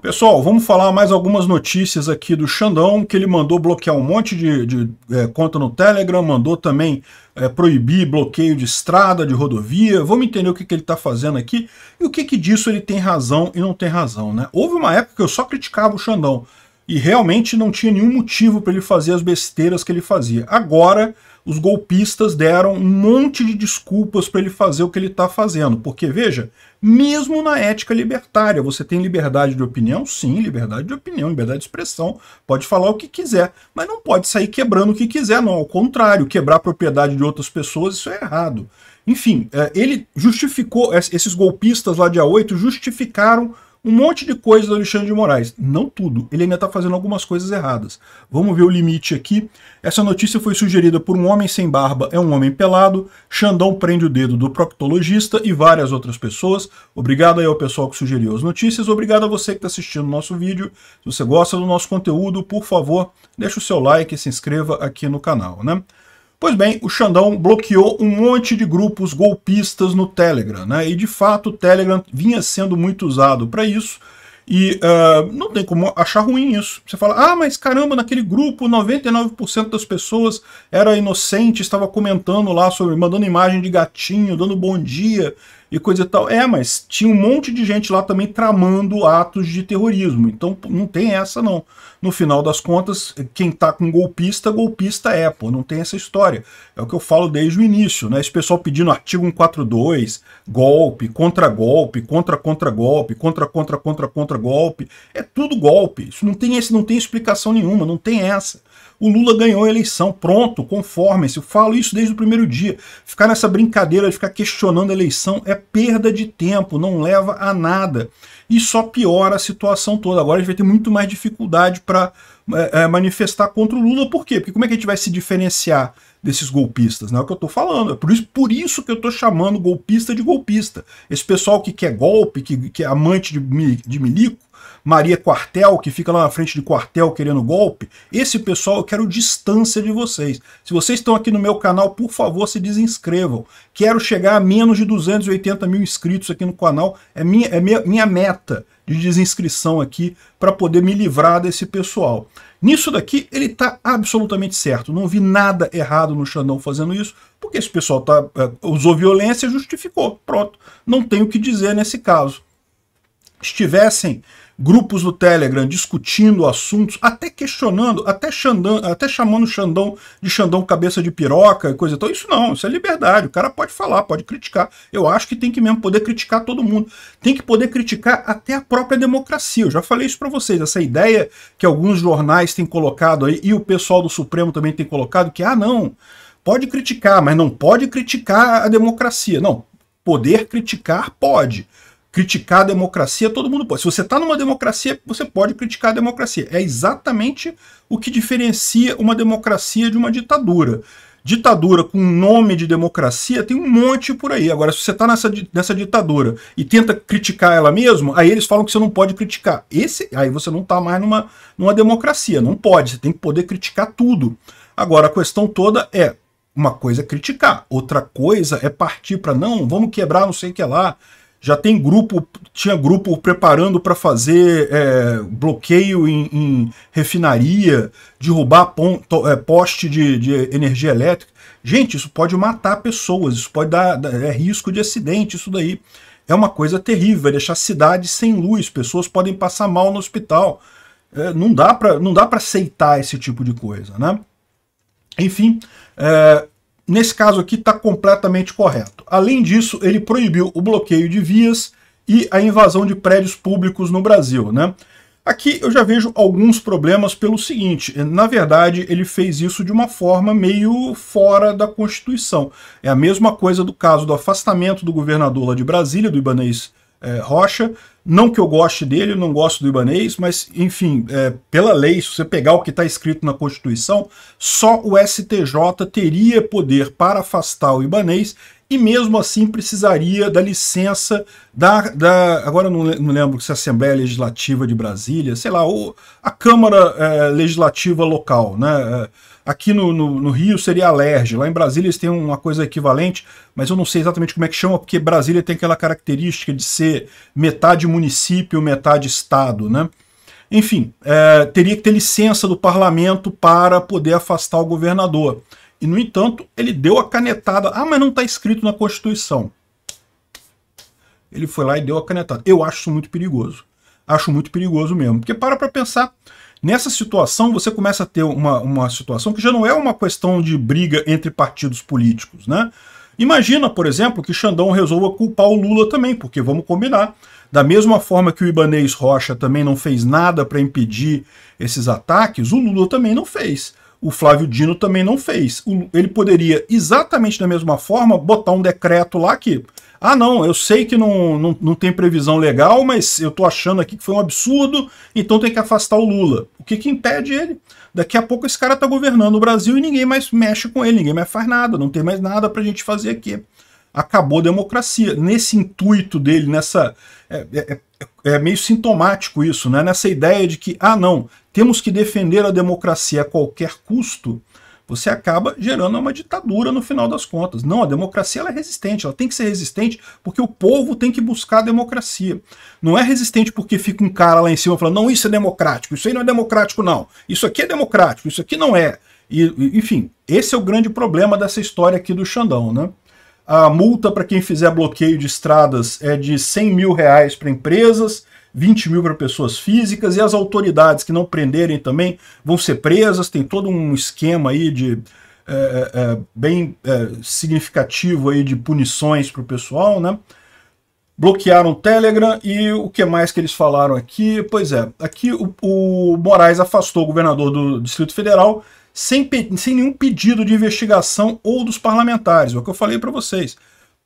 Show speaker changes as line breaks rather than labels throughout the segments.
Pessoal, vamos falar mais algumas notícias aqui do Xandão, que ele mandou bloquear um monte de, de é, conta no Telegram, mandou também é, proibir bloqueio de estrada, de rodovia. Vamos entender o que, que ele está fazendo aqui e o que, que disso ele tem razão e não tem razão. Né? Houve uma época que eu só criticava o Xandão e realmente não tinha nenhum motivo para ele fazer as besteiras que ele fazia. Agora, os golpistas deram um monte de desculpas para ele fazer o que ele está fazendo, porque veja, mesmo na ética libertária, você tem liberdade de opinião, sim, liberdade de opinião, liberdade de expressão, pode falar o que quiser, mas não pode sair quebrando o que quiser, não, ao contrário, quebrar a propriedade de outras pessoas, isso é errado. Enfim, é, ele justificou, esses golpistas lá dia 8 justificaram um monte de coisa do Alexandre de Moraes. Não tudo, ele ainda está fazendo algumas coisas erradas. Vamos ver o limite aqui. Essa notícia foi sugerida por um homem sem barba é um homem pelado, Xandão prende o dedo do proctologista e várias outras pessoas. Obrigado aí ao pessoal que sugeriu as notícias, obrigado a você que está assistindo o nosso vídeo. Se você gosta do nosso conteúdo, por favor, deixa o seu like e se inscreva aqui no canal, né? Pois bem, o Xandão bloqueou um monte de grupos golpistas no Telegram, né? E de fato o Telegram vinha sendo muito usado para isso. E uh, não tem como achar ruim isso. Você fala, ah, mas caramba, naquele grupo 99% das pessoas era inocente, estava comentando lá sobre, mandando imagem de gatinho, dando bom dia e coisa e tal. É, mas tinha um monte de gente lá também tramando atos de terrorismo. Então não tem essa, não. No final das contas, quem tá com golpista, golpista é, pô. Não tem essa história. É o que eu falo desde o início, né? Esse pessoal pedindo artigo 142, golpe, contra-golpe, contra-contra-golpe, contra-contra-contra-contra-golpe. É tudo golpe. Isso não tem, esse, não tem explicação nenhuma, não tem essa o Lula ganhou a eleição. Pronto, conformem-se. Eu falo isso desde o primeiro dia. Ficar nessa brincadeira de ficar questionando a eleição é perda de tempo, não leva a nada. E só piora a situação toda. Agora a gente vai ter muito mais dificuldade para é, é, manifestar contra o Lula. Por quê? Porque como é que a gente vai se diferenciar desses golpistas? Não né? é o que eu estou falando. É por isso, por isso que eu estou chamando golpista de golpista. Esse pessoal que quer golpe, que, que é amante de, de milico, Maria Quartel, que fica lá na frente de quartel querendo golpe. Esse pessoal eu quero distância de vocês. Se vocês estão aqui no meu canal, por favor, se desinscrevam. Quero chegar a menos de 280 mil inscritos aqui no canal. É minha, é minha, minha meta de desinscrição aqui para poder me livrar desse pessoal. Nisso daqui, ele está absolutamente certo. Não vi nada errado no Xandão fazendo isso, porque esse pessoal tá, é, usou violência e justificou. Pronto. Não tenho o que dizer nesse caso. Estivessem grupos do Telegram discutindo assuntos, até questionando, até, Xandão, até chamando o Xandão de Xandão cabeça de piroca e coisa então Isso não, isso é liberdade. O cara pode falar, pode criticar. Eu acho que tem que mesmo poder criticar todo mundo. Tem que poder criticar até a própria democracia. Eu já falei isso para vocês, essa ideia que alguns jornais têm colocado aí e o pessoal do Supremo também tem colocado que ah, não, pode criticar, mas não pode criticar a democracia. Não, poder criticar pode criticar a democracia, todo mundo pode. Se você está numa democracia, você pode criticar a democracia. É exatamente o que diferencia uma democracia de uma ditadura. Ditadura com nome de democracia tem um monte por aí. Agora, se você está nessa, nessa ditadura e tenta criticar ela mesmo, aí eles falam que você não pode criticar. Esse, aí você não está mais numa, numa democracia. Não pode. Você tem que poder criticar tudo. Agora, a questão toda é uma coisa é criticar, outra coisa é partir para não, vamos quebrar não sei o que lá, já tem grupo, tinha grupo preparando para fazer é, bloqueio em, em, refinaria, derrubar ponto é, poste de, de, energia elétrica. Gente, isso pode matar pessoas, isso pode dar, é risco de acidente, isso daí é uma coisa terrível, vai deixar cidades sem luz, pessoas podem passar mal no hospital. É, não dá para aceitar esse tipo de coisa, né? Enfim, é, nesse caso aqui está completamente correto. Além disso, ele proibiu o bloqueio de vias e a invasão de prédios públicos no Brasil. Né? Aqui eu já vejo alguns problemas pelo seguinte, na verdade ele fez isso de uma forma meio fora da Constituição. É a mesma coisa do caso do afastamento do governador lá de Brasília, do Ibanês é, Rocha. Não que eu goste dele, não gosto do Ibanês, mas, enfim, é, pela lei, se você pegar o que está escrito na Constituição, só o STJ teria poder para afastar o Ibanês e mesmo assim precisaria da licença da, da agora não, não lembro se é a Assembleia Legislativa de Brasília, sei lá, ou a Câmara é, Legislativa local, né? É, Aqui no, no, no Rio seria alerj, Lá em Brasília eles têm uma coisa equivalente, mas eu não sei exatamente como é que chama, porque Brasília tem aquela característica de ser metade município, metade estado, né? Enfim, é, teria que ter licença do parlamento para poder afastar o governador. E, no entanto, ele deu a canetada. Ah, mas não está escrito na Constituição. Ele foi lá e deu a canetada. Eu acho isso muito perigoso acho muito perigoso mesmo. Porque para para pensar, nessa situação você começa a ter uma, uma situação que já não é uma questão de briga entre partidos políticos, né? Imagina, por exemplo, que Xandão resolva culpar o Lula também, porque vamos combinar. Da mesma forma que o Ibanês Rocha também não fez nada para impedir esses ataques, o Lula também não fez. O Flávio Dino também não fez. Ele poderia, exatamente da mesma forma, botar um decreto lá que ah, não, eu sei que não, não, não tem previsão legal, mas eu estou achando aqui que foi um absurdo, então tem que afastar o Lula. O que, que impede ele? Daqui a pouco esse cara está governando o Brasil e ninguém mais mexe com ele, ninguém mais faz nada, não tem mais nada para a gente fazer aqui. Acabou a democracia. Nesse intuito dele, nessa. É, é, é, é meio sintomático isso, né? Nessa ideia de que, ah, não, temos que defender a democracia a qualquer custo você acaba gerando uma ditadura no final das contas. Não, a democracia ela é resistente, ela tem que ser resistente porque o povo tem que buscar a democracia. Não é resistente porque fica um cara lá em cima falando, não, isso é democrático, isso aí não é democrático não, isso aqui é democrático, isso aqui não é. E, enfim, esse é o grande problema dessa história aqui do Xandão, né? A multa para quem fizer bloqueio de estradas é de 100 mil reais para empresas, 20 mil para pessoas físicas, e as autoridades que não prenderem também vão ser presas. Tem todo um esquema aí de é, é, é bem é, significativo aí de punições para o pessoal, né? Bloquearam o Telegram e o que mais que eles falaram aqui? Pois é, aqui o, o Moraes afastou o governador do Distrito Federal sem, sem nenhum pedido de investigação ou dos parlamentares. É o que eu falei para vocês.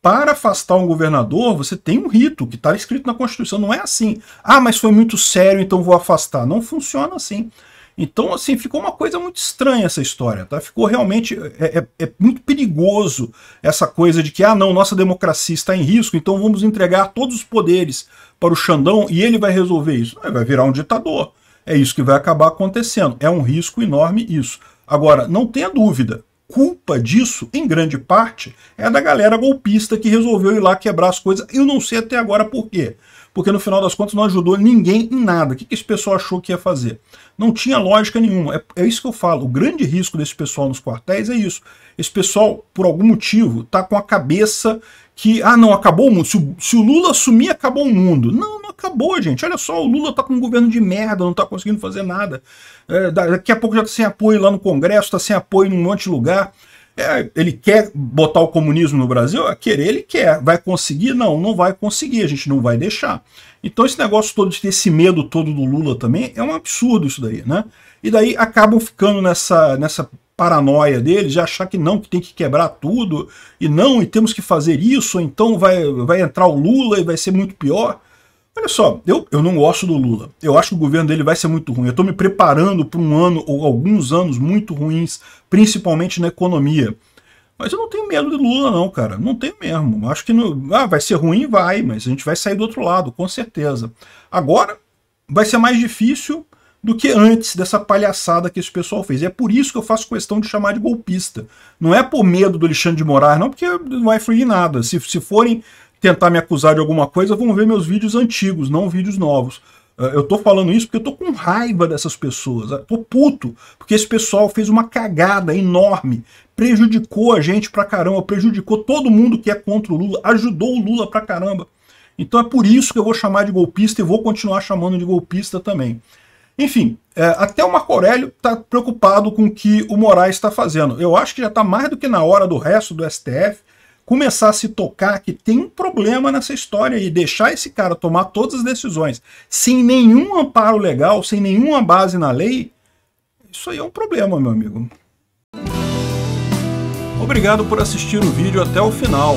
Para afastar um governador, você tem um rito que está escrito na Constituição. Não é assim. Ah, mas foi muito sério, então vou afastar. Não funciona assim. Então, assim, ficou uma coisa muito estranha essa história, tá? Ficou realmente. É, é, é, muito perigoso essa coisa de que, ah, não, nossa democracia está em risco, então vamos entregar todos os poderes para o Xandão e ele vai resolver isso. vai virar um ditador. É isso que vai acabar acontecendo. É um risco enorme isso. Agora, não tenha dúvida, culpa disso, em grande parte, é da galera golpista que resolveu ir lá quebrar as coisas. Eu não sei até agora por quê. Porque no final das contas não ajudou ninguém em nada. O que, esse pessoal achou que ia fazer? Não tinha lógica nenhuma. É, é isso que eu falo. O grande risco desse pessoal nos quartéis é isso. Esse pessoal, por algum motivo, está com a cabeça que, ah, não, acabou o mundo. Se o, se o Lula assumir, acabou o mundo. Não, não acabou, gente. Olha só, o Lula tá com um governo de merda, não tá conseguindo fazer nada. É, daqui a pouco já tá sem apoio lá no Congresso, tá sem apoio num monte de lugar. É, ele quer botar o comunismo no Brasil? É, querer, ele quer. Vai conseguir? Não, não vai conseguir, a gente não vai deixar. Então esse negócio todo de ter esse medo todo do Lula também é um absurdo isso daí, né? E daí acabam ficando nessa, nessa paranoia dele, de achar que não, que tem que quebrar tudo, e não, e temos que fazer isso, então vai, vai entrar o Lula e vai ser muito pior. Olha só, eu, eu não gosto do Lula. Eu acho que o governo dele vai ser muito ruim. Eu estou me preparando para um ano ou alguns anos muito ruins, principalmente na economia. Mas eu não tenho medo de Lula, não, cara. Não tenho mesmo. Acho que não, ah, vai ser ruim, vai, mas a gente vai sair do outro lado, com certeza. Agora, vai ser mais difícil do que antes dessa palhaçada que esse pessoal fez. E é por isso que eu faço questão de chamar de golpista. Não é por medo do Alexandre de Moraes, não, porque não vai fluir nada. Se, se forem tentar me acusar de alguma coisa, vão ver meus vídeos antigos, não vídeos novos. Eh, eu tô falando isso porque eu tô com raiva dessas pessoas. Eu eh, tô puto, porque esse pessoal fez uma cagada enorme. Prejudicou a gente pra caramba, prejudicou todo mundo que é contra o Lula, ajudou o Lula pra caramba. Então é por isso que eu vou chamar de golpista e vou continuar chamando de golpista também. Enfim, é, até o Marco Aurélio está preocupado com o que o Moraes está fazendo. Eu acho que já está mais do que na hora do resto do STF começar a se tocar que tem um problema nessa história e deixar esse cara tomar todas as decisões sem nenhum amparo legal, sem nenhuma base na lei, isso aí é um problema, meu amigo. Obrigado por assistir o vídeo até o final.